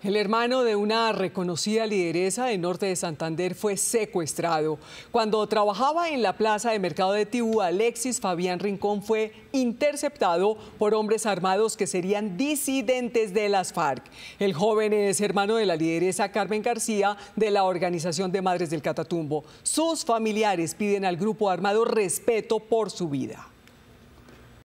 El hermano de una reconocida lideresa de norte de Santander fue secuestrado. Cuando trabajaba en la plaza de mercado de Tibú, Alexis Fabián Rincón fue interceptado por hombres armados que serían disidentes de las FARC. El joven es hermano de la lideresa Carmen García de la Organización de Madres del Catatumbo. Sus familiares piden al grupo armado respeto por su vida.